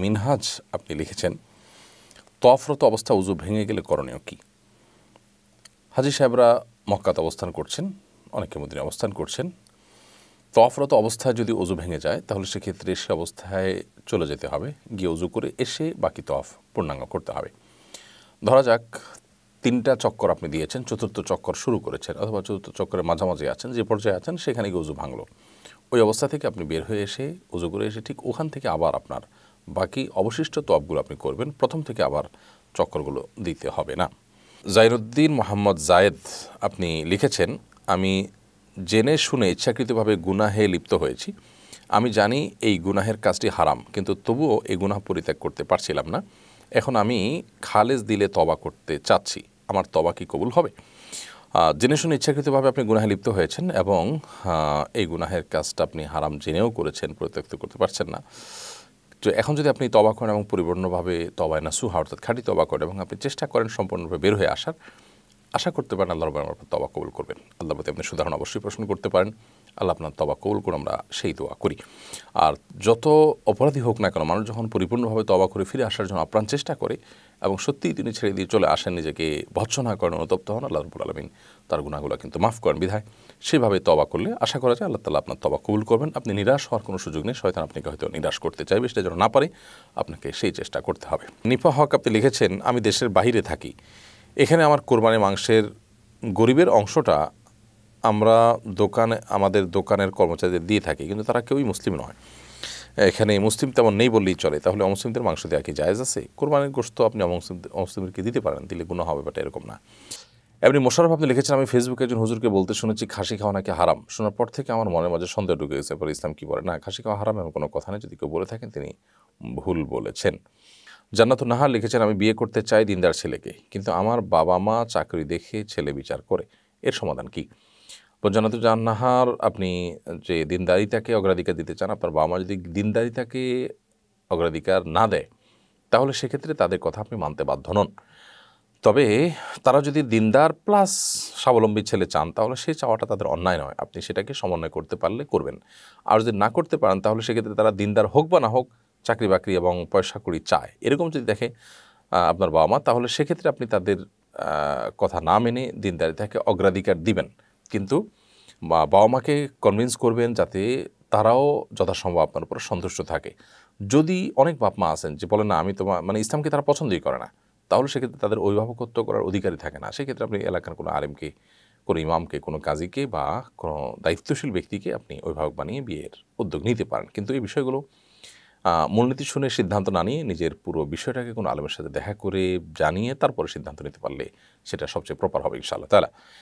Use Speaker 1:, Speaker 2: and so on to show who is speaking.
Speaker 1: মিনহাজ আপনি লিখেছেন তফরত অবস্থা উজু ভেঙে গেলে করণীয় কি হাজি সাহেবরা মক্কাত অবস্থান করছেন অনেকে মদিনে অবস্থান করছেন তফরত অবস্থায় যদি অজু ভেঙে যায় তাহলে সেক্ষেত্রে সে অবস্থায় চলে যেতে হবে গিয়ে অজু করে এসে বাকি তফ পূর্ণাঙ্গ করতে হবে ধরা যাক তিনটা চক্কর আপনি দিয়েছেন চতুর্থ চক্কর শুরু করেছেন অথবা চতুর্থ চক্করের মাঝামাঝি আছেন যে পর্যায়ে আছেন সেখানে গিয়ে উজু ভাঙলো ওই অবস্থা থেকে আপনি বের হয়ে এসে উজু করে এসে ঠিক ওখান থেকে আবার আপনার বাকি অবশিষ্ট তবগুলো আপনি করবেন প্রথম থেকে আবার চক্করগুলো দিতে হবে না জাইরুদ্দিন মোহাম্মদ জায়েদ আপনি লিখেছেন আমি জেনে শুনে ইচ্ছাকৃতভাবে গুনাহে লিপ্ত হয়েছি আমি জানি এই গুনাহের কাজটি হারাম কিন্তু তবুও এই গুনাহ পরিত্যাগ করতে পারছিলাম না এখন আমি খালেজ দিলে তবা করতে চাচ্ছি আমার তবা কি কবুল হবে জেনে শুনে ইচ্ছাকৃতভাবে আপনি গুনাহে লিপ্ত হয়েছেন এবং এই গুনাহের কাজটা আপনি হারাম জেনেও করেছেন পরিত্যক্ত করতে পারছেন না তো এখন যদি আপনি তবা করেন এবং পরিপূর্ণভাবে তবায় না সুহা অর্থাৎ খাঁটি তবা করেন এবং আপনি চেষ্টা করেন সম্পূর্ণভাবে বের হয়ে আসার আশা করতে পারেন আল্লাহ রবাহ আপনার তবা কবুল করবেন আল্লাহ প্রতি আপনি সুধারণ অবশ্যই প্রশ্ন করতে পারেন আল্লাহ আপনার তবা কবুল করে আমরা সেই দোয়া করি আর যত অপরাধী হোক না কেন মানুষ যখন পরিপূর্ণভাবে তবা করে ফিরে আসার জন্য আপ্রাণ চেষ্টা করে এবং সত্যিই তিনি ছেড়ে দিয়ে চলে আসেন নিজেকে ভৎসনা করেন অনুতপ্ত হন আল্লাহ রবুল আলমিন তার গুণাগুলো কিন্তু মাফ করেন বিধায় সেভাবে তবা করলে আশা করা যায় আল্লাহ তালা আপনার তবা কবুল করবেন আপনি নিরাশ হওয়ার কোনো সুযোগ নেই শয়তান আপনাকে হয়তো নিরাশ করতে চাইবে সেটা যেন না পারে আপনাকে সেই চেষ্টা করতে হবে নিফা হক আপনি লিখেছেন আমি দেশের বাহিরে থাকি এখানে আমার কোরবানি মাংসের গরিবের অংশটা আমরা দোকানে আমাদের দোকানের কর্মচারীদের দিয়ে থাকি কিন্তু তারা কেউই মুসলিম নয় এখানে মুসলিম তেমন নেই বললেই চলে তাহলে অমুসলিমদের মাংস দেওয়া কি জায়জ আছে কোরবানির গোস্ত আপনি অমুসলিমদেরকে দিতে পারেন দিলে গুণ হবে বাট এরকম না এমনি মোশারফ আপনি লিখেছেন আমি ফেসবুকে একজন হুজুরকে বলতে শুনেছি খাসি খাওয়া নাকি হারাম শোনার পর থেকে আমার মনের মাঝে সন্দেহ ঢুকে গেছে পরে ইসলাম কি বলে না খাসি খাওয়া হারাম এমন কোনো কথা নেই যদি কেউ বলে থাকেন তিনি ভুল বলেছেন জান্নাত নাহার লিখেছেন আমি বিয়ে করতে চাই দিনদার ছেলেকে কিন্তু আমার বাবা মা চাকরি দেখে ছেলে বিচার করে এর সমাধান কী জান্নাত নাহার আপনি যে দিনদারিতাকে অগ্রাধিকার দিতে চান আপনার বাবা মা যদি দিনদারিতাকে অগ্রাধিকার না দেয় তাহলে সেক্ষেত্রে তাদের কথা আপনি মানতে বাধ্য নন তবে তারা যদি দিনদার প্লাস স্বাবলম্বী ছেলে চান তাহলে সে চাওয়াটা তাদের অন্যায় নয় আপনি সেটাকে সমন্বয় করতে পারলে করবেন আর যদি না করতে পারেন তাহলে সেক্ষেত্রে তারা দিনদার হোক বা না হোক চাকরি বাকরি এবং পয়সা কুড়ি চায় এরকম যদি দেখে আপনার বাবা মা তাহলে সেক্ষেত্রে আপনি তাদের কথা না মেনে দিনদারি তাকে অগ্রাধিকার দিবেন কিন্তু বাবা মাকে কনভিন্স করবেন যাতে তারাও যথাসম্ভব আপনার উপর সন্তুষ্ট থাকে যদি অনেক বাপ মা আছেন যে বলেন না আমি তোমার মানে ইসলামকে তারা পছন্দই করে না তাহলে সেক্ষেত্রে তাদের অভিভাবকত্ব করার অধিকারই থাকে না সেক্ষেত্রে আপনি এলাকার কোনো আলিমকে কোনো ইমামকে কোনো কাজীকে বা কোনো দায়িত্বশীল ব্যক্তিকে আপনি অভিভাবক বানিয়ে বিয়ের উদ্যোগ নিতে পারেন কিন্তু এই বিষয়গুলো মূলনীতি শুনে সিদ্ধান্ত না নিয়ে নিজের পুরো বিষয়টাকে কোনো আলমের সাথে দেখা করে জানিয়ে তারপরে সিদ্ধান্ত নিতে পারলে সেটা সবচেয়ে প্রপার হবে ইনশাআল্লাহ তাহলে